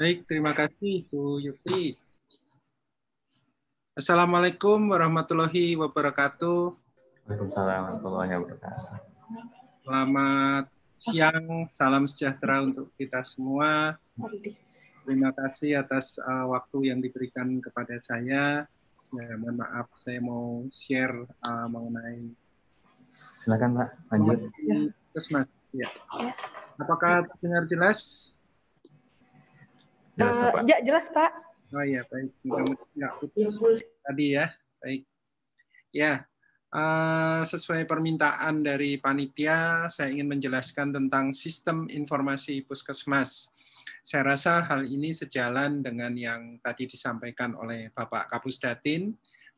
Baik, terima kasih Bu Yuki. Assalamualaikum warahmatullahi wabarakatuh. Waalaikumsalam warahmatullahi wabarakatuh. Selamat siang, salam sejahtera untuk kita semua. Terima kasih atas uh, waktu yang diberikan kepada saya. Ya, mohon maaf, saya mau share uh, mengenai. Silakan Pak, lanjut. Terus Mas, ya. ya. Apakah terdengar jelas? Jelas, eh, Ya, jelas, Pak. Oh iya, baik. tidak putus ya. tadi ya. Baik. Ya, uh, sesuai permintaan dari panitia, saya ingin menjelaskan tentang sistem informasi puskesmas. Saya rasa hal ini sejalan dengan yang tadi disampaikan oleh Bapak Kapusdatin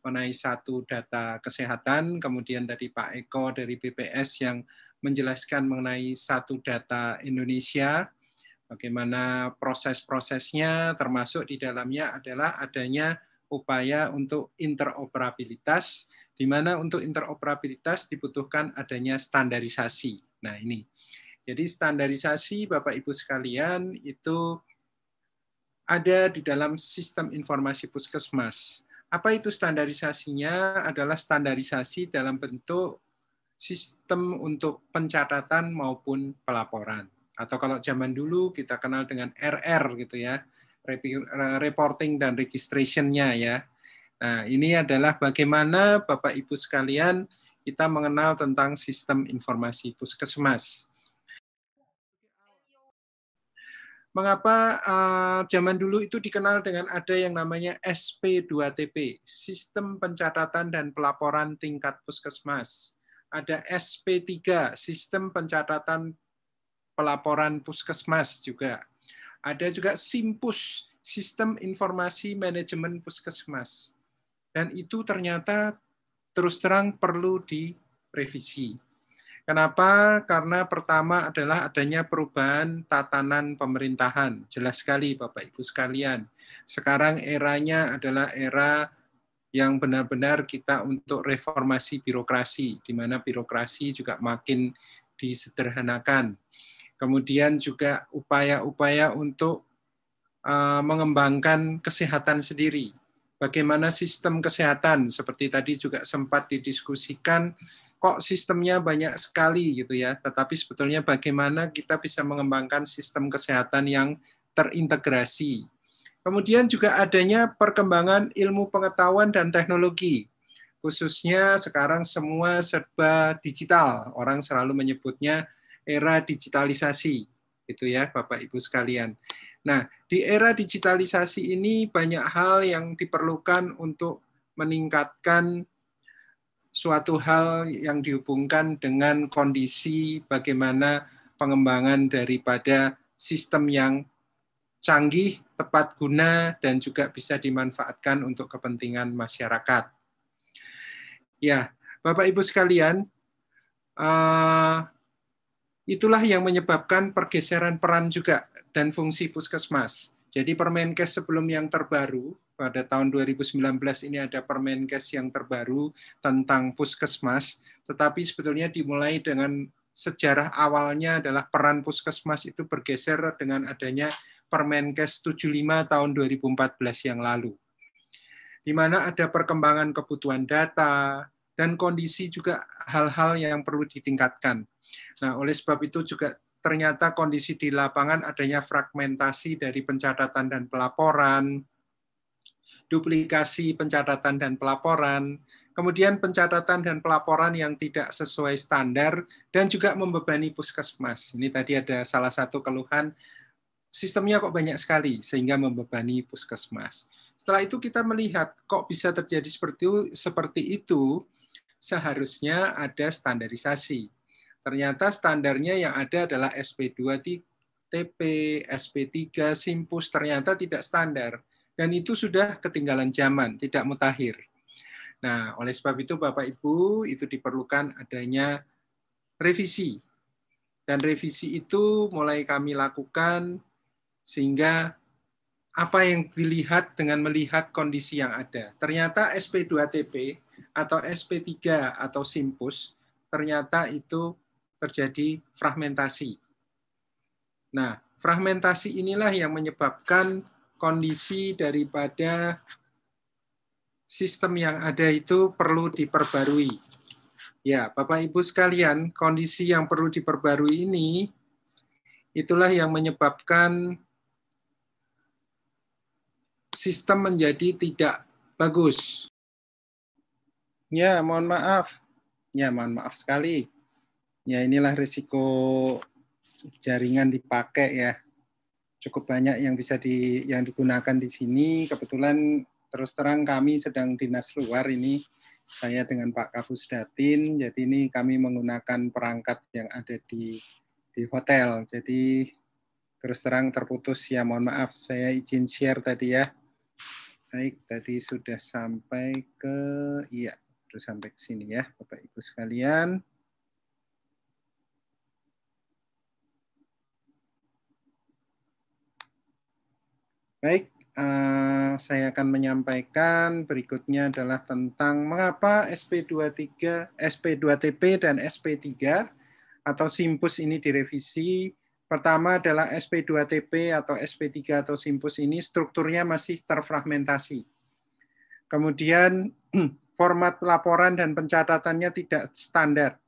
mengenai satu data kesehatan, kemudian dari Pak Eko dari BPS yang menjelaskan mengenai satu data Indonesia, bagaimana proses-prosesnya termasuk di dalamnya adalah adanya upaya untuk interoperabilitas di mana untuk interoperabilitas dibutuhkan adanya standarisasi. Nah, ini. Jadi standarisasi Bapak Ibu sekalian itu ada di dalam sistem informasi Puskesmas. Apa itu standarisasinya? Adalah standarisasi dalam bentuk sistem untuk pencatatan maupun pelaporan atau kalau zaman dulu kita kenal dengan RR gitu ya reporting dan registrationnya ya nah ini adalah bagaimana bapak ibu sekalian kita mengenal tentang sistem informasi puskesmas mengapa uh, zaman dulu itu dikenal dengan ada yang namanya SP2TP, Sistem Pencatatan dan Pelaporan Tingkat Puskesmas. Ada SP3, Sistem Pencatatan pelaporan puskesmas juga. Ada juga Simpus, Sistem Informasi Manajemen Puskesmas. Dan itu ternyata terus terang perlu direvisi. Kenapa? Karena pertama adalah adanya perubahan tatanan pemerintahan. Jelas sekali Bapak Ibu sekalian. Sekarang eranya adalah era yang benar-benar kita untuk reformasi birokrasi, di mana birokrasi juga makin disederhanakan. Kemudian juga upaya-upaya untuk eh, mengembangkan kesehatan sendiri. Bagaimana sistem kesehatan seperti tadi juga sempat didiskusikan kok sistemnya banyak sekali gitu ya, tetapi sebetulnya bagaimana kita bisa mengembangkan sistem kesehatan yang terintegrasi. Kemudian juga adanya perkembangan ilmu pengetahuan dan teknologi. Khususnya sekarang semua serba digital. Orang selalu menyebutnya era digitalisasi gitu ya Bapak Ibu sekalian. Nah, di era digitalisasi ini banyak hal yang diperlukan untuk meningkatkan suatu hal yang dihubungkan dengan kondisi bagaimana pengembangan daripada sistem yang canggih, tepat guna, dan juga bisa dimanfaatkan untuk kepentingan masyarakat. Ya, Bapak Ibu sekalian, eh, Itulah yang menyebabkan pergeseran peran juga dan fungsi puskesmas. Jadi Permenkes sebelum yang terbaru pada tahun 2019 ini ada Permenkes yang terbaru tentang puskesmas, tetapi sebetulnya dimulai dengan sejarah awalnya adalah peran puskesmas itu bergeser dengan adanya Permenkes 75 tahun 2014 yang lalu. Di mana ada perkembangan kebutuhan data dan kondisi juga hal-hal yang perlu ditingkatkan. Nah, oleh sebab itu juga ternyata kondisi di lapangan adanya fragmentasi dari pencatatan dan pelaporan, duplikasi pencatatan dan pelaporan, kemudian pencatatan dan pelaporan yang tidak sesuai standar, dan juga membebani puskesmas. Ini tadi ada salah satu keluhan, sistemnya kok banyak sekali, sehingga membebani puskesmas. Setelah itu kita melihat kok bisa terjadi seperti itu, seperti itu seharusnya ada standarisasi Ternyata standarnya yang ada adalah SP2 TP, SP3, Simpus ternyata tidak standar dan itu sudah ketinggalan zaman, tidak mutakhir. Nah, oleh sebab itu Bapak Ibu itu diperlukan adanya revisi. Dan revisi itu mulai kami lakukan sehingga apa yang dilihat dengan melihat kondisi yang ada. Ternyata SP2TP atau SP3 atau Simpus ternyata itu terjadi fragmentasi. Nah, fragmentasi inilah yang menyebabkan kondisi daripada sistem yang ada itu perlu diperbarui. Ya, Bapak Ibu sekalian, kondisi yang perlu diperbarui ini itulah yang menyebabkan sistem menjadi tidak bagus. Ya, mohon maaf. Ya, mohon maaf sekali ya inilah risiko jaringan dipakai ya. Cukup banyak yang bisa di yang digunakan di sini. Kebetulan terus terang kami sedang dinas luar ini saya dengan Pak Kapus Datin. Jadi ini kami menggunakan perangkat yang ada di di hotel. Jadi terus terang terputus ya mohon maaf saya izin share tadi ya. Baik, tadi sudah sampai ke iya, sudah sampai ke sini ya Bapak Ibu sekalian. Baik, eh, saya akan menyampaikan berikutnya adalah tentang mengapa SP23, SP2TP dan SP3 atau simpus ini direvisi. Pertama adalah SP2TP atau SP3 atau simpus ini strukturnya masih terfragmentasi. Kemudian format laporan dan pencatatannya tidak standar.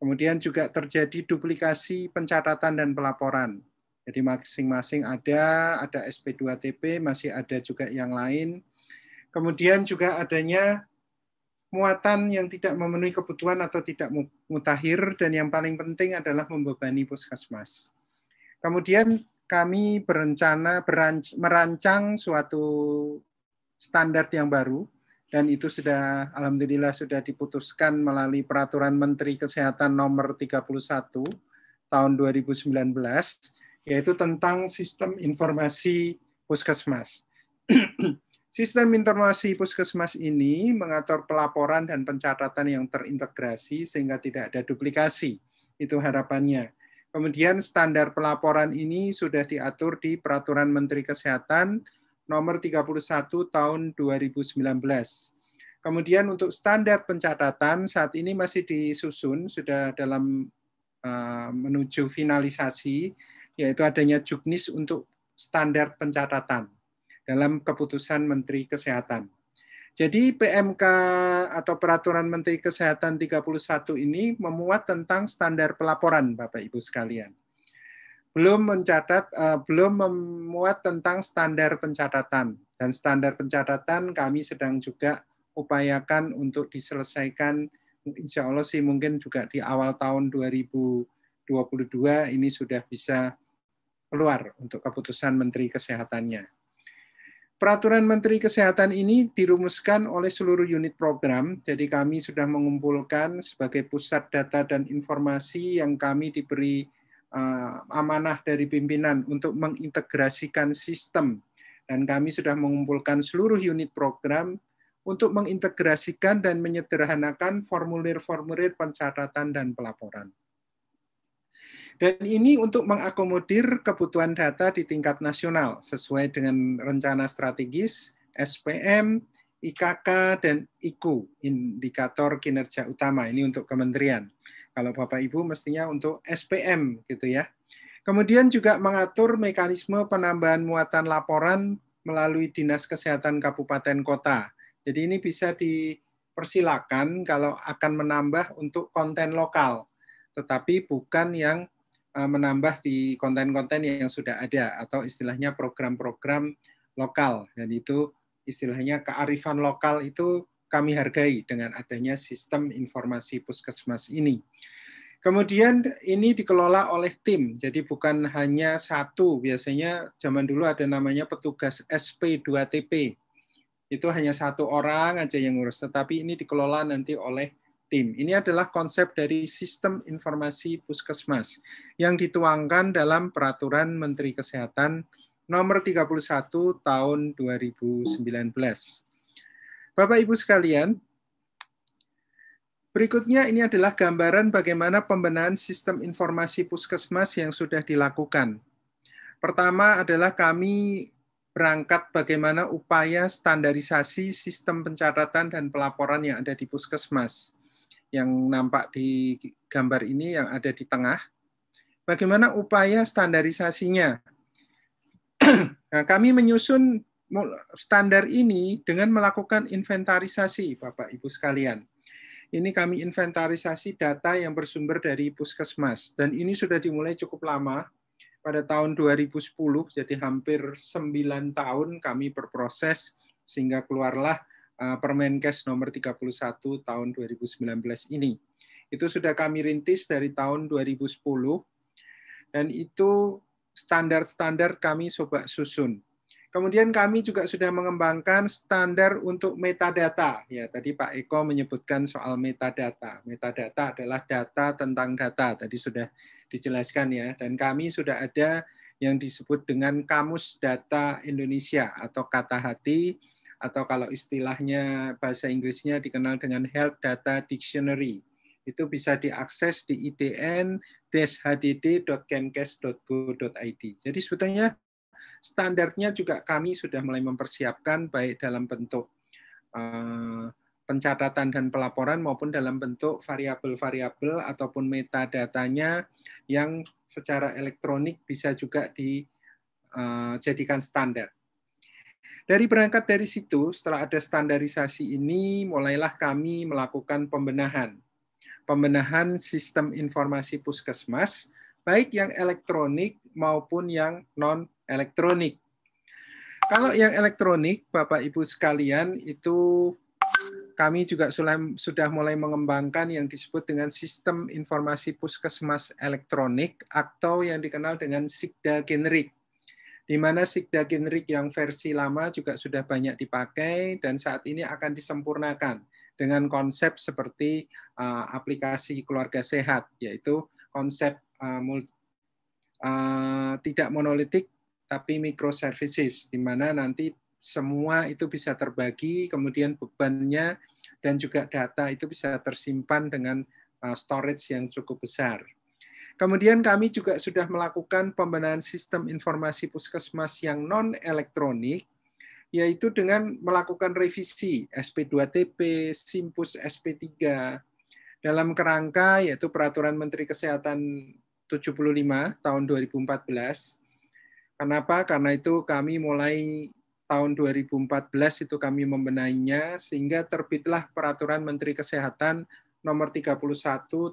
Kemudian juga terjadi duplikasi pencatatan dan pelaporan jadi masing-masing ada, ada SP2TP, masih ada juga yang lain. Kemudian juga adanya muatan yang tidak memenuhi kebutuhan atau tidak mutakhir, dan yang paling penting adalah membebani puskesmas. Kemudian kami berencana beranc- merancang suatu standar yang baru, dan itu sudah alhamdulillah sudah diputuskan melalui peraturan Menteri Kesehatan nomor 31 tahun 2019 yaitu tentang sistem informasi puskesmas. sistem informasi puskesmas ini mengatur pelaporan dan pencatatan yang terintegrasi sehingga tidak ada duplikasi. Itu harapannya. Kemudian standar pelaporan ini sudah diatur di Peraturan Menteri Kesehatan nomor 31 tahun 2019. Kemudian untuk standar pencatatan saat ini masih disusun, sudah dalam eh, menuju finalisasi, yaitu adanya juknis untuk standar pencatatan dalam keputusan Menteri Kesehatan. Jadi PMK atau Peraturan Menteri Kesehatan 31 ini memuat tentang standar pelaporan Bapak Ibu sekalian. Belum mencatat uh, belum memuat tentang standar pencatatan dan standar pencatatan kami sedang juga upayakan untuk diselesaikan insya Allah sih mungkin juga di awal tahun 2022 ini sudah bisa keluar untuk keputusan Menteri Kesehatannya. Peraturan Menteri Kesehatan ini dirumuskan oleh seluruh unit program, jadi kami sudah mengumpulkan sebagai pusat data dan informasi yang kami diberi uh, amanah dari pimpinan untuk mengintegrasikan sistem. Dan kami sudah mengumpulkan seluruh unit program untuk mengintegrasikan dan menyederhanakan formulir-formulir pencatatan dan pelaporan. Dan ini untuk mengakomodir kebutuhan data di tingkat nasional sesuai dengan rencana strategis SPM, IKK, dan IKU, indikator kinerja utama. Ini untuk kementerian. Kalau Bapak-Ibu mestinya untuk SPM gitu ya. Kemudian juga mengatur mekanisme penambahan muatan laporan melalui Dinas Kesehatan Kabupaten Kota. Jadi ini bisa dipersilakan kalau akan menambah untuk konten lokal, tetapi bukan yang Eh, menambah di konten-konten yang sudah ada atau istilahnya program-program lokal dan itu istilahnya kearifan lokal itu kami hargai dengan adanya sistem informasi puskesmas ini. Kemudian ini dikelola oleh tim, jadi bukan hanya satu. Biasanya zaman dulu ada namanya petugas SP2TP. Itu hanya satu orang aja yang ngurus, tetapi ini dikelola nanti oleh tim. Ini adalah konsep dari sistem informasi puskesmas yang dituangkan dalam peraturan Menteri Kesehatan nomor 31 tahun 2019. Bapak Ibu sekalian, berikutnya ini adalah gambaran bagaimana pembenahan sistem informasi puskesmas yang sudah dilakukan. Pertama adalah kami berangkat bagaimana upaya standarisasi sistem pencatatan dan pelaporan yang ada di puskesmas yang nampak di gambar ini yang ada di tengah. Bagaimana upaya standarisasinya? nah, kami menyusun standar ini dengan melakukan inventarisasi, Bapak Ibu sekalian. Ini kami inventarisasi data yang bersumber dari Puskesmas dan ini sudah dimulai cukup lama pada tahun 2010 jadi hampir 9 tahun kami berproses sehingga keluarlah Eh, Permenkes nomor 31 tahun 2019 ini. Itu sudah kami rintis dari tahun 2010 dan itu standar-standar kami coba susun. Kemudian kami juga sudah mengembangkan standar untuk metadata. Ya, tadi Pak Eko menyebutkan soal metadata. Metadata adalah data tentang data. Tadi sudah dijelaskan ya. Dan kami sudah ada yang disebut dengan Kamus Data Indonesia atau Kata Hati atau kalau istilahnya bahasa Inggrisnya dikenal dengan Health Data Dictionary. Itu bisa diakses di idn-hdd.kemkes.go.id. Jadi sebetulnya standarnya juga kami sudah mulai mempersiapkan baik dalam bentuk uh, pencatatan dan pelaporan maupun dalam bentuk variabel-variabel ataupun metadatanya yang secara elektronik bisa juga dijadikan eh, standar. Dari berangkat dari situ, setelah ada standarisasi ini, mulailah kami melakukan pembenahan. Pembenahan sistem informasi puskesmas, baik yang elektronik maupun yang non-elektronik. Kalau yang elektronik, Bapak-Ibu sekalian, itu kami juga sudah mulai mengembangkan yang disebut dengan sistem informasi puskesmas elektronik atau yang dikenal dengan SIGDA generik di mana Sigda Kinrik yang versi lama juga sudah banyak dipakai dan saat ini akan disempurnakan dengan konsep seperti uh, aplikasi keluarga sehat, yaitu konsep uh, eh, multi, uh, eh, tidak monolitik tapi microservices, di mana nanti semua itu bisa terbagi, kemudian bebannya dan juga data itu bisa tersimpan dengan uh, storage yang cukup besar. Kemudian kami juga sudah melakukan pembenahan sistem informasi puskesmas yang non elektronik yaitu dengan melakukan revisi SP2TP, Simpus SP3 dalam kerangka yaitu peraturan Menteri Kesehatan 75 tahun 2014. Kenapa? Karena itu kami mulai tahun 2014 itu kami membenahinya sehingga terbitlah peraturan Menteri Kesehatan nomor 31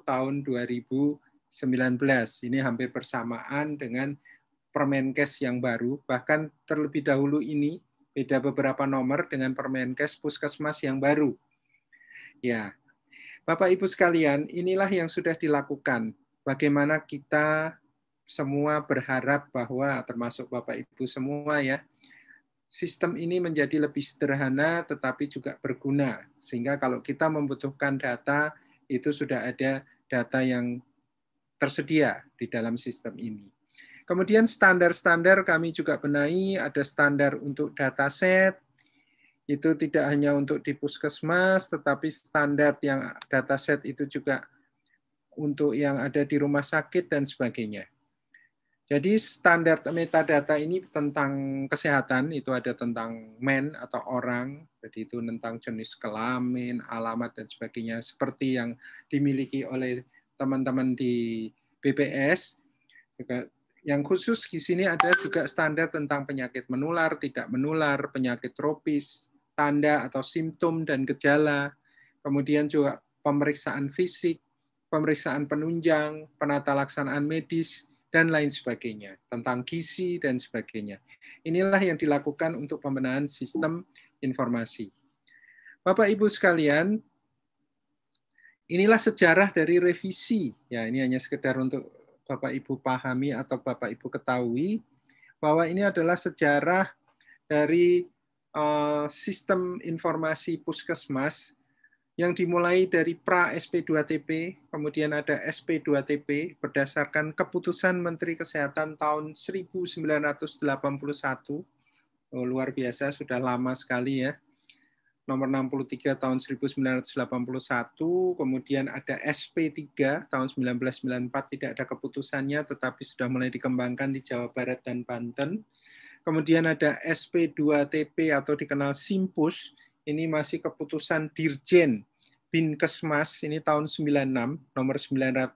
tahun 2014 19. Ini hampir persamaan dengan Permenkes yang baru, bahkan terlebih dahulu ini beda beberapa nomor dengan Permenkes Puskesmas yang baru. Ya. Bapak Ibu sekalian, inilah yang sudah dilakukan. Bagaimana kita semua berharap bahwa termasuk Bapak Ibu semua ya, sistem ini menjadi lebih sederhana tetapi juga berguna. Sehingga kalau kita membutuhkan data, itu sudah ada data yang tersedia di dalam sistem ini. Kemudian standar-standar kami juga benahi, ada standar untuk dataset, itu tidak hanya untuk di puskesmas, tetapi standar yang dataset itu juga untuk yang ada di rumah sakit dan sebagainya. Jadi standar metadata ini tentang kesehatan, itu ada tentang men atau orang, jadi itu tentang jenis kelamin, alamat, dan sebagainya, seperti yang dimiliki oleh teman-teman di BPS juga yang khusus di sini ada juga standar tentang penyakit menular, tidak menular, penyakit tropis, tanda atau simptom dan gejala, kemudian juga pemeriksaan fisik, pemeriksaan penunjang, penata laksanaan medis, dan lain sebagainya, tentang gizi dan sebagainya. Inilah yang dilakukan untuk pembenahan sistem informasi. Bapak Ibu sekalian, Inilah sejarah dari revisi. Ya, ini hanya sekedar untuk Bapak Ibu pahami atau Bapak Ibu ketahui bahwa ini adalah sejarah dari eh, sistem informasi Puskesmas yang dimulai dari pra SP2TP, kemudian ada SP2TP berdasarkan keputusan Menteri Kesehatan tahun 1981. Oh, luar biasa, sudah lama sekali ya nomor 63 tahun 1981, kemudian ada SP3 tahun 1994 tidak ada keputusannya tetapi sudah mulai dikembangkan di Jawa Barat dan Banten. Kemudian ada SP2TP atau dikenal Simpus, ini masih keputusan Dirjen Binkesmas ini tahun 96, nomor 590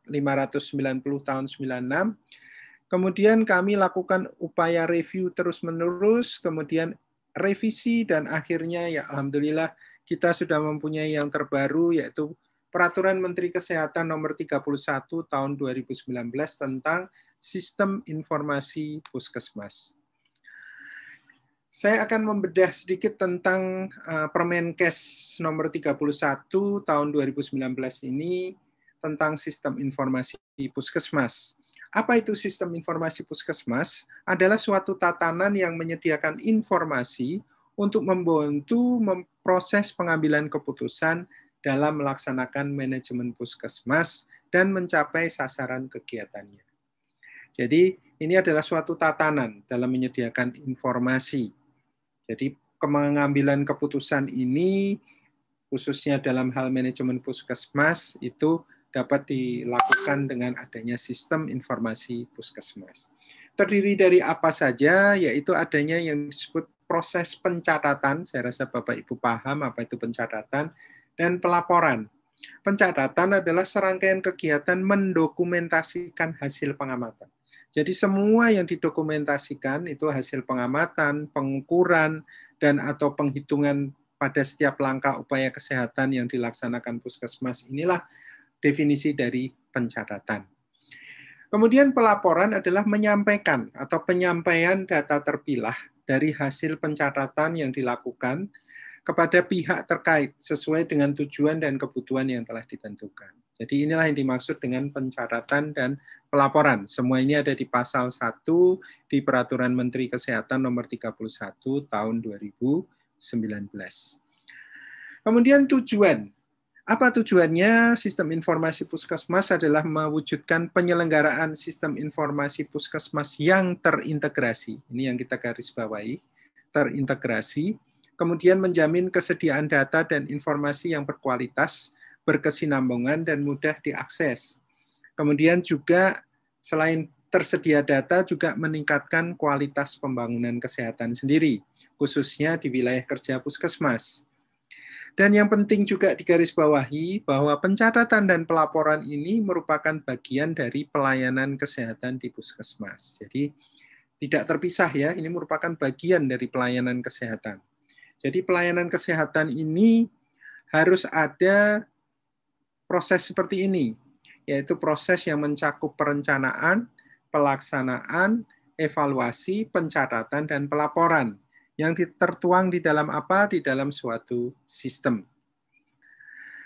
tahun 96. Kemudian kami lakukan upaya review terus-menerus, kemudian revisi dan akhirnya ya alhamdulillah kita sudah mempunyai yang terbaru yaitu Peraturan Menteri Kesehatan Nomor 31 Tahun 2019 tentang Sistem Informasi Puskesmas. Saya akan membedah sedikit tentang eh, Permenkes Nomor 31 Tahun 2019 ini tentang Sistem Informasi Puskesmas. Apa itu sistem informasi puskesmas? Adalah suatu tatanan yang menyediakan informasi untuk membantu memproses pengambilan keputusan dalam melaksanakan manajemen puskesmas dan mencapai sasaran kegiatannya. Jadi, ini adalah suatu tatanan dalam menyediakan informasi. Jadi, pengambilan keputusan ini khususnya dalam hal manajemen puskesmas itu dapat dilakukan dengan adanya sistem informasi puskesmas. Terdiri dari apa saja, yaitu adanya yang disebut proses pencatatan, saya rasa Bapak Ibu paham apa itu pencatatan, dan pelaporan. Pencatatan adalah serangkaian kegiatan mendokumentasikan hasil pengamatan. Jadi semua yang didokumentasikan itu hasil pengamatan, pengukuran, dan atau penghitungan pada setiap langkah upaya kesehatan yang dilaksanakan puskesmas inilah definisi dari pencatatan. Kemudian pelaporan adalah menyampaikan atau penyampaian data terpilah dari hasil pencatatan yang dilakukan kepada pihak terkait sesuai dengan tujuan dan kebutuhan yang telah ditentukan. Jadi inilah yang dimaksud dengan pencatatan dan pelaporan. Semua ini ada di pasal 1 di Peraturan Menteri Kesehatan nomor 31 tahun 2019. Kemudian tujuan apa tujuannya sistem informasi puskesmas adalah mewujudkan penyelenggaraan sistem informasi puskesmas yang terintegrasi. Ini yang kita garis bawahi, terintegrasi. Kemudian menjamin kesediaan data dan informasi yang berkualitas, berkesinambungan, dan mudah diakses. Kemudian juga selain tersedia data juga meningkatkan kualitas pembangunan kesehatan sendiri, khususnya di wilayah kerja puskesmas. Dan yang penting juga digarisbawahi bahwa pencatatan dan pelaporan ini merupakan bagian dari pelayanan kesehatan di puskesmas. Jadi tidak terpisah ya, ini merupakan bagian dari pelayanan kesehatan. Jadi pelayanan kesehatan ini harus ada proses seperti ini, yaitu proses yang mencakup perencanaan, pelaksanaan, evaluasi, pencatatan, dan pelaporan yang tertuang di dalam apa? Di dalam suatu sistem.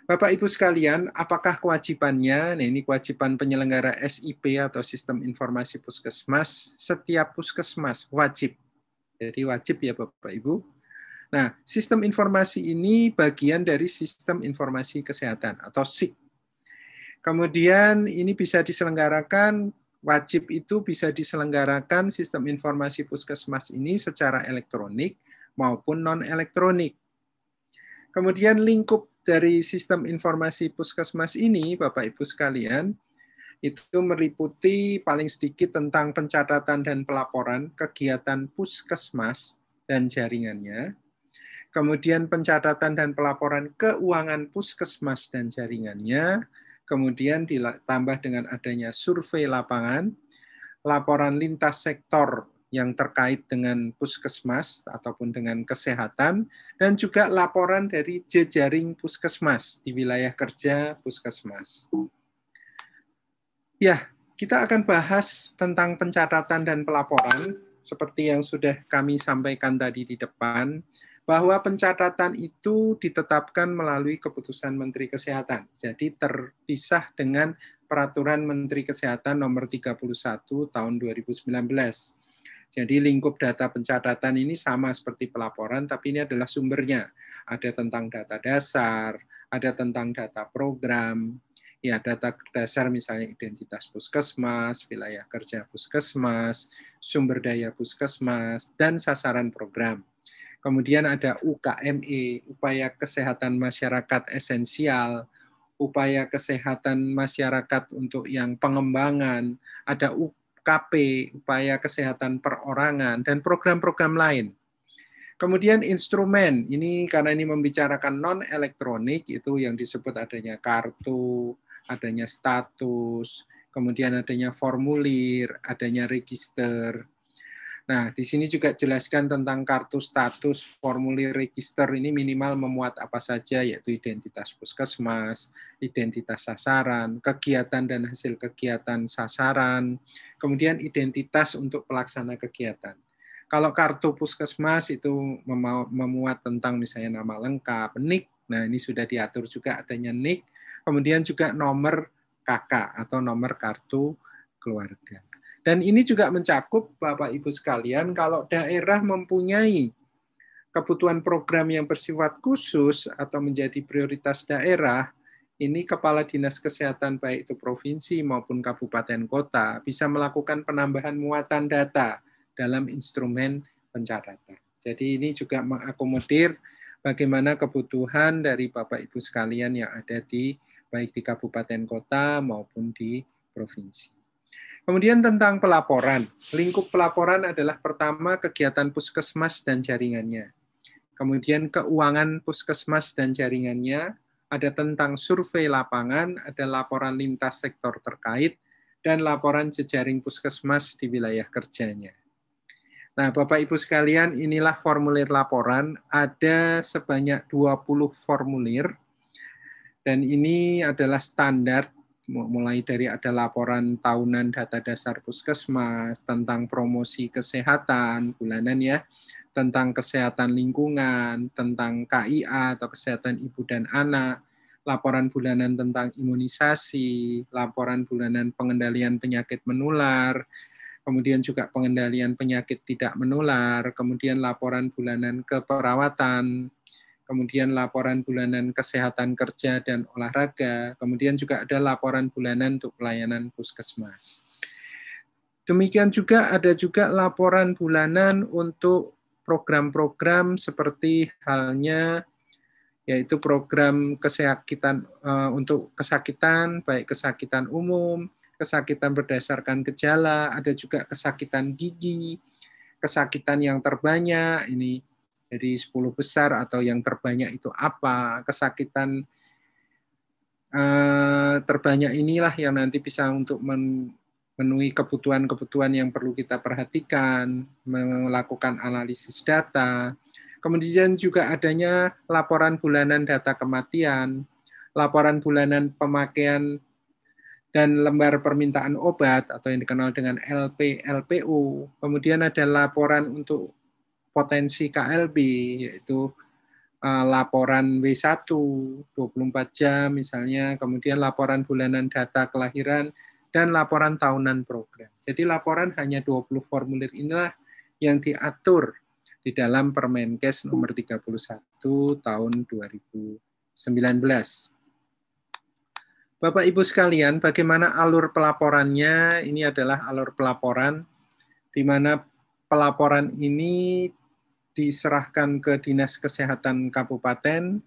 Bapak Ibu sekalian, apakah kewajibannya? Nah, ini kewajiban penyelenggara SIP atau Sistem Informasi Puskesmas. Setiap puskesmas wajib. Jadi wajib ya Bapak Ibu. Nah, sistem informasi ini bagian dari sistem informasi kesehatan atau SIK. Kemudian ini bisa diselenggarakan wajib itu bisa diselenggarakan sistem informasi puskesmas ini secara elektronik maupun non-elektronik. Kemudian lingkup dari sistem informasi puskesmas ini, Bapak Ibu sekalian, itu meliputi paling sedikit tentang pencatatan dan pelaporan kegiatan puskesmas dan jaringannya, kemudian pencatatan dan pelaporan keuangan puskesmas dan jaringannya, kemudian ditambah dengan adanya survei lapangan, laporan lintas sektor yang terkait dengan puskesmas ataupun dengan kesehatan, dan juga laporan dari jejaring puskesmas di wilayah kerja puskesmas. Ya, kita akan bahas tentang pencatatan dan pelaporan seperti yang sudah kami sampaikan tadi di depan bahwa pencatatan itu ditetapkan melalui keputusan Menteri Kesehatan. Jadi terpisah dengan peraturan Menteri Kesehatan nomor 31 tahun 2019. Jadi lingkup data pencatatan ini sama seperti pelaporan tapi ini adalah sumbernya. Ada tentang data dasar, ada tentang data program, ya data dasar misalnya identitas puskesmas, wilayah kerja puskesmas, sumber daya puskesmas, dan sasaran program. Kemudian ada UKME, upaya kesehatan masyarakat esensial, upaya kesehatan masyarakat untuk yang pengembangan, ada UKP, upaya kesehatan perorangan, dan program-program lain. Kemudian instrumen, ini karena ini membicarakan non-elektronik, itu yang disebut adanya kartu, adanya status, kemudian adanya formulir, adanya register, Nah, di sini juga jelaskan tentang kartu status formulir register ini minimal memuat apa saja, yaitu identitas puskesmas, identitas sasaran, kegiatan dan hasil kegiatan sasaran, kemudian identitas untuk pelaksana kegiatan. Kalau kartu puskesmas itu memuat tentang misalnya nama lengkap, NIK, nah ini sudah diatur juga adanya NIK, kemudian juga nomor KK atau nomor kartu keluarga. Dan ini juga mencakup Bapak Ibu sekalian kalau daerah mempunyai kebutuhan program yang bersifat khusus atau menjadi prioritas daerah, ini kepala dinas kesehatan baik itu provinsi maupun kabupaten kota bisa melakukan penambahan muatan data dalam instrumen pencatatan. Jadi ini juga mengakomodir bagaimana kebutuhan dari Bapak Ibu sekalian yang ada di baik di kabupaten kota maupun di provinsi. Kemudian tentang pelaporan. Lingkup pelaporan adalah pertama kegiatan puskesmas dan jaringannya. Kemudian keuangan puskesmas dan jaringannya, ada tentang survei lapangan, ada laporan lintas sektor terkait, dan laporan jejaring puskesmas di wilayah kerjanya. Nah, Bapak Ibu sekalian, inilah formulir laporan. Ada sebanyak 20 formulir dan ini adalah standar mulai dari ada laporan tahunan data dasar puskesmas tentang promosi kesehatan bulanan ya, tentang kesehatan lingkungan, tentang KIA atau kesehatan ibu dan anak, laporan bulanan tentang imunisasi, laporan bulanan pengendalian penyakit menular, kemudian juga pengendalian penyakit tidak menular, kemudian laporan bulanan keperawatan, kemudian laporan bulanan kesehatan kerja dan olahraga, kemudian juga ada laporan bulanan untuk pelayanan puskesmas. Demikian juga ada juga laporan bulanan untuk program-program seperti halnya yaitu program kesehatan eh, untuk kesakitan baik kesakitan umum, kesakitan berdasarkan gejala, ada juga kesakitan gigi, kesakitan yang terbanyak ini dari 10 besar atau yang terbanyak itu apa, kesakitan eh, terbanyak inilah yang nanti bisa untuk memenuhi kebutuhan-kebutuhan yang perlu kita perhatikan, melakukan analisis data, kemudian juga adanya laporan bulanan data kematian, laporan bulanan pemakaian dan lembar permintaan obat atau yang dikenal dengan LP, lpu Kemudian ada laporan untuk potensi KLB yaitu eh, laporan W1 24 jam misalnya, kemudian laporan bulanan data kelahiran dan laporan tahunan program. Jadi laporan hanya 20 formulir inilah yang diatur di dalam Permenkes nomor 31 tahun 2019. Bapak Ibu sekalian, bagaimana alur pelaporannya? Ini adalah alur pelaporan di mana pelaporan ini diserahkan ke Dinas Kesehatan Kabupaten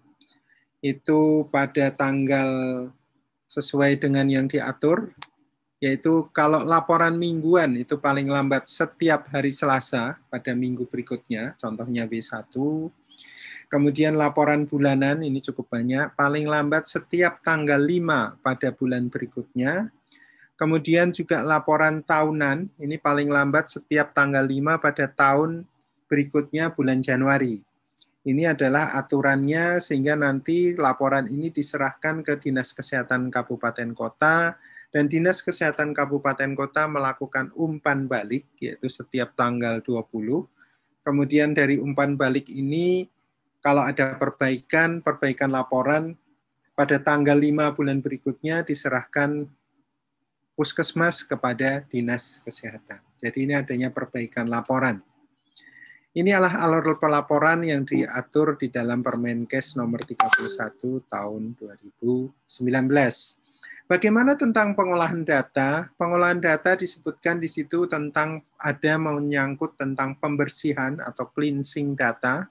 itu pada tanggal sesuai dengan yang diatur yaitu kalau laporan mingguan itu paling lambat setiap hari Selasa pada minggu berikutnya contohnya B 1 kemudian laporan bulanan ini cukup banyak paling lambat setiap tanggal 5 pada bulan berikutnya kemudian juga laporan tahunan ini paling lambat setiap tanggal 5 pada tahun berikutnya bulan Januari. Ini adalah aturannya sehingga nanti laporan ini diserahkan ke Dinas Kesehatan Kabupaten Kota dan Dinas Kesehatan Kabupaten Kota melakukan umpan balik yaitu setiap tanggal 20. Kemudian dari umpan balik ini kalau ada perbaikan, perbaikan laporan pada tanggal 5 bulan berikutnya diserahkan puskesmas kepada dinas kesehatan. Jadi ini adanya perbaikan laporan. Ini adalah alur pelaporan yang diatur di dalam Permenkes nomor 31 tahun 2019. Bagaimana tentang pengolahan data? Pengolahan data disebutkan di situ tentang ada menyangkut tentang pembersihan atau cleansing data,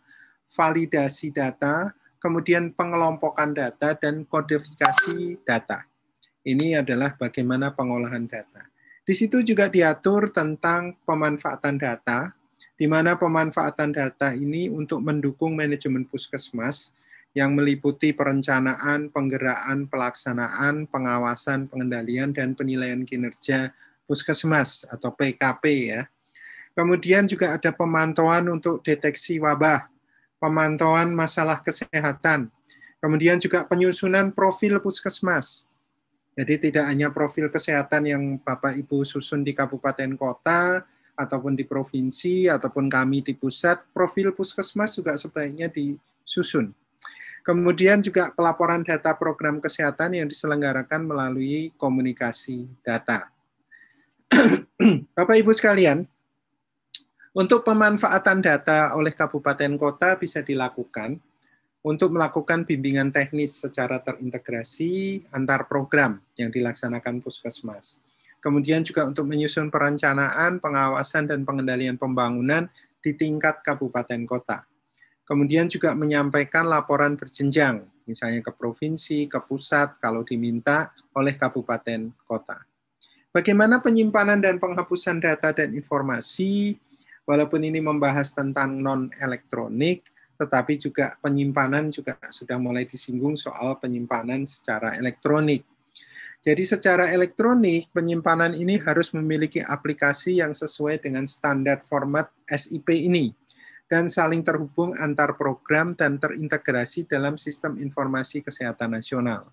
validasi data, kemudian pengelompokan data dan kodifikasi data. Ini adalah bagaimana pengolahan data. Di situ juga diatur tentang pemanfaatan data, di mana pemanfaatan data ini untuk mendukung manajemen puskesmas yang meliputi perencanaan, penggeraan, pelaksanaan, pengawasan, pengendalian, dan penilaian kinerja puskesmas atau PKP ya. Kemudian juga ada pemantauan untuk deteksi wabah, pemantauan masalah kesehatan, kemudian juga penyusunan profil puskesmas, jadi tidak hanya profil kesehatan yang Bapak Ibu susun di kabupaten kota, ataupun di provinsi ataupun kami di pusat, profil puskesmas juga sebaiknya disusun. Kemudian juga pelaporan data program kesehatan yang diselenggarakan melalui komunikasi data. Bapak Ibu sekalian, untuk pemanfaatan data oleh kabupaten kota bisa dilakukan untuk melakukan bimbingan teknis secara terintegrasi antar program yang dilaksanakan puskesmas kemudian juga untuk menyusun perencanaan, pengawasan, dan pengendalian pembangunan di tingkat kabupaten kota. Kemudian juga menyampaikan laporan berjenjang, misalnya ke provinsi, ke pusat, kalau diminta oleh kabupaten kota. Bagaimana penyimpanan dan penghapusan data dan informasi, walaupun ini membahas tentang non-elektronik, tetapi juga penyimpanan juga sudah mulai disinggung soal penyimpanan secara elektronik jadi secara elektronik penyimpanan ini harus memiliki aplikasi yang sesuai dengan standar format SIP ini dan saling terhubung antar program dan terintegrasi dalam sistem informasi kesehatan nasional.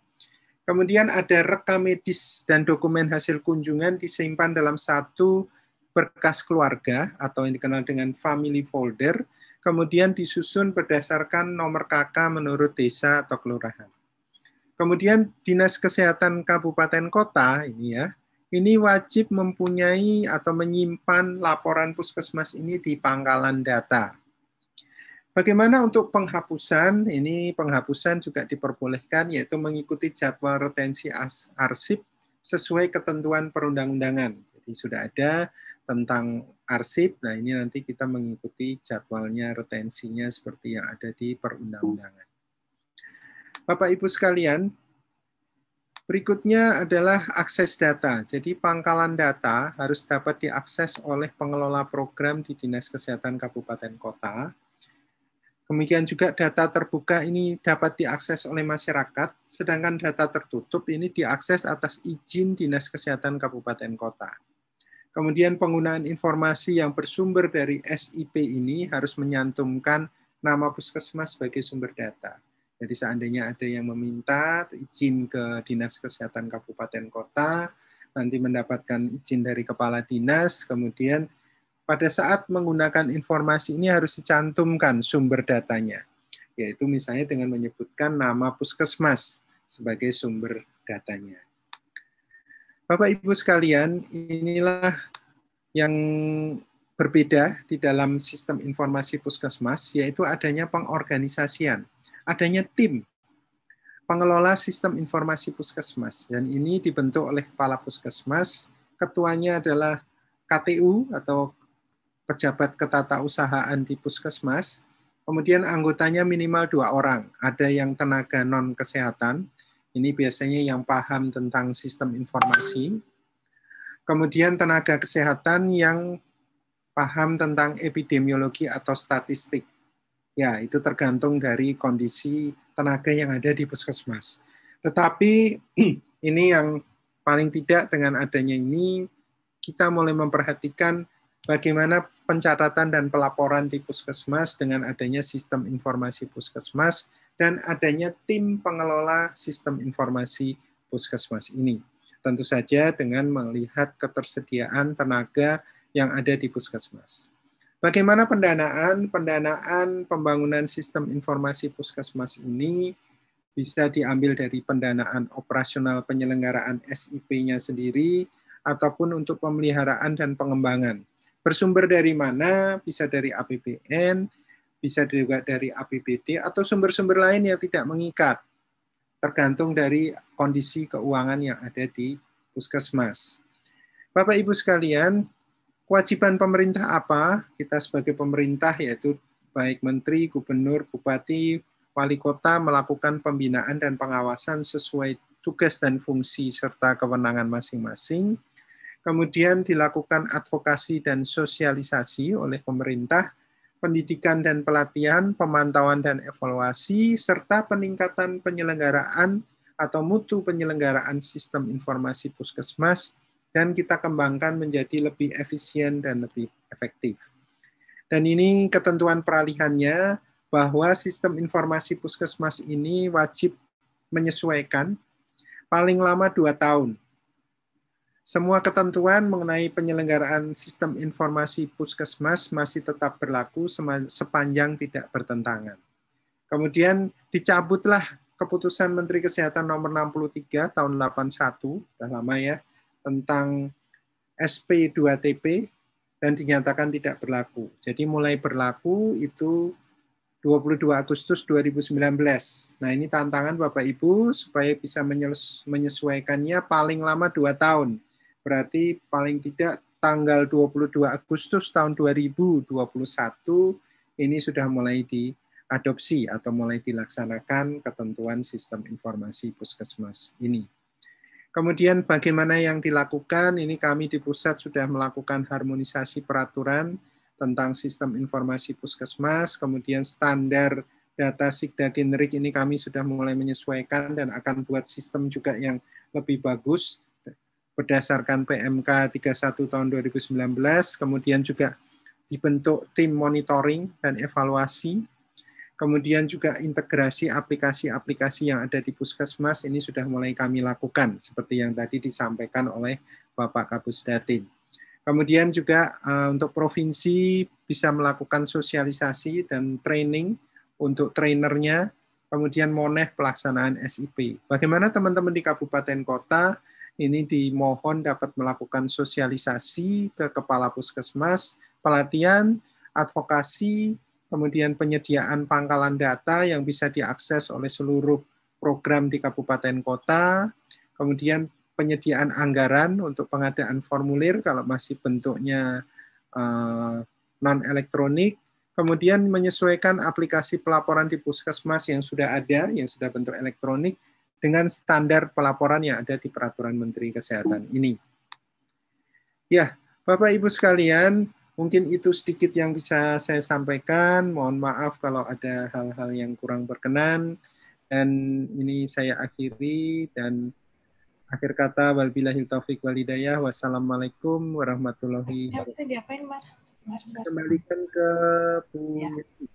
Kemudian ada rekam medis dan dokumen hasil kunjungan disimpan dalam satu berkas keluarga atau yang dikenal dengan family folder, kemudian disusun berdasarkan nomor KK menurut desa atau kelurahan. Kemudian Dinas Kesehatan Kabupaten Kota ini ya, ini wajib mempunyai atau menyimpan laporan puskesmas ini di pangkalan data. Bagaimana untuk penghapusan? Ini penghapusan juga diperbolehkan yaitu mengikuti jadwal retensi arsip sesuai ketentuan perundang-undangan. Jadi sudah ada tentang arsip. Nah, ini nanti kita mengikuti jadwalnya retensinya seperti yang ada di perundang-undangan. Bapak Ibu sekalian, berikutnya adalah akses data. Jadi pangkalan data harus dapat diakses oleh pengelola program di Dinas Kesehatan Kabupaten Kota. Kemudian juga data terbuka ini dapat diakses oleh masyarakat, sedangkan data tertutup ini diakses atas izin Dinas Kesehatan Kabupaten Kota. Kemudian penggunaan informasi yang bersumber dari SIP ini harus menyantumkan nama puskesmas sebagai sumber data. Jadi seandainya ada yang meminta izin ke Dinas Kesehatan Kabupaten Kota, nanti mendapatkan izin dari kepala dinas, kemudian pada saat menggunakan informasi ini harus dicantumkan sumber datanya, yaitu misalnya dengan menyebutkan nama puskesmas sebagai sumber datanya. Bapak Ibu sekalian, inilah yang berbeda di dalam sistem informasi puskesmas, yaitu adanya pengorganisasian adanya tim pengelola sistem informasi puskesmas dan ini dibentuk oleh kepala puskesmas ketuanya adalah KTU atau pejabat ketatausahaan di puskesmas kemudian anggotanya minimal dua orang ada yang tenaga non kesehatan ini biasanya yang paham tentang sistem informasi kemudian tenaga kesehatan yang paham tentang epidemiologi atau statistik Ya, itu tergantung dari kondisi tenaga yang ada di puskesmas. Tetapi ini yang paling tidak dengan adanya ini kita mulai memperhatikan bagaimana pencatatan dan pelaporan di puskesmas dengan adanya sistem informasi puskesmas dan adanya tim pengelola sistem informasi puskesmas ini. Tentu saja dengan melihat ketersediaan tenaga yang ada di puskesmas. Bagaimana pendanaan, pendanaan pembangunan sistem informasi puskesmas ini bisa diambil dari pendanaan operasional penyelenggaraan SIP-nya sendiri ataupun untuk pemeliharaan dan pengembangan. Bersumber dari mana? Bisa dari APBN, bisa juga dari APBD atau sumber-sumber lain yang tidak mengikat. Tergantung dari kondisi keuangan yang ada di puskesmas. Bapak Ibu sekalian, kewajiban pemerintah apa? Kita sebagai pemerintah yaitu baik menteri, gubernur, bupati, wali kota melakukan pembinaan dan pengawasan sesuai tugas dan fungsi serta kewenangan masing-masing. Kemudian dilakukan advokasi dan sosialisasi oleh pemerintah, pendidikan dan pelatihan, pemantauan dan evaluasi, serta peningkatan penyelenggaraan atau mutu penyelenggaraan sistem informasi puskesmas dan kita kembangkan menjadi lebih efisien dan lebih efektif. Dan ini ketentuan peralihannya bahwa sistem informasi puskesmas ini wajib menyesuaikan paling lama dua tahun. Semua ketentuan mengenai penyelenggaraan sistem informasi puskesmas masih tetap berlaku sepanjang tidak bertentangan. Kemudian dicabutlah keputusan Menteri Kesehatan nomor 63 tahun 81, sudah lama ya, tentang SP2TP dan dinyatakan tidak berlaku. Jadi mulai berlaku itu 22 Agustus 2019. Nah ini tantangan Bapak Ibu supaya bisa menyesuaikannya paling lama 2 tahun. Berarti paling tidak tanggal 22 Agustus tahun 2021 ini sudah mulai diadopsi atau mulai dilaksanakan ketentuan sistem informasi puskesmas ini. Kemudian bagaimana yang dilakukan? Ini kami di pusat sudah melakukan harmonisasi peraturan tentang sistem informasi puskesmas, kemudian standar data sigda generik ini kami sudah mulai menyesuaikan dan akan buat sistem juga yang lebih bagus berdasarkan PMK 31 tahun 2019, kemudian juga dibentuk tim monitoring dan evaluasi Kemudian juga integrasi aplikasi-aplikasi yang ada di puskesmas ini sudah mulai kami lakukan, seperti yang tadi disampaikan oleh Bapak Datin. Kemudian juga eh, untuk provinsi bisa melakukan sosialisasi dan training untuk trainernya, kemudian moneh pelaksanaan SIP. Bagaimana teman-teman di kabupaten kota ini dimohon dapat melakukan sosialisasi ke kepala puskesmas, pelatihan, advokasi, kemudian penyediaan pangkalan data yang bisa diakses oleh seluruh program di kabupaten kota, kemudian penyediaan anggaran untuk pengadaan formulir kalau masih bentuknya uh, eh, non elektronik, kemudian menyesuaikan aplikasi pelaporan di puskesmas yang sudah ada, yang sudah bentuk elektronik dengan standar pelaporan yang ada di peraturan Menteri Kesehatan ini. Ya, Bapak Ibu sekalian, Mungkin itu sedikit yang bisa saya sampaikan. Mohon maaf kalau ada hal-hal yang kurang berkenan. Dan ini saya akhiri dan akhir kata wabillahi taufik walidayah. Wassalamualaikum warahmatullahi wabarakatuh. Kembalikan ke Bu. Ya.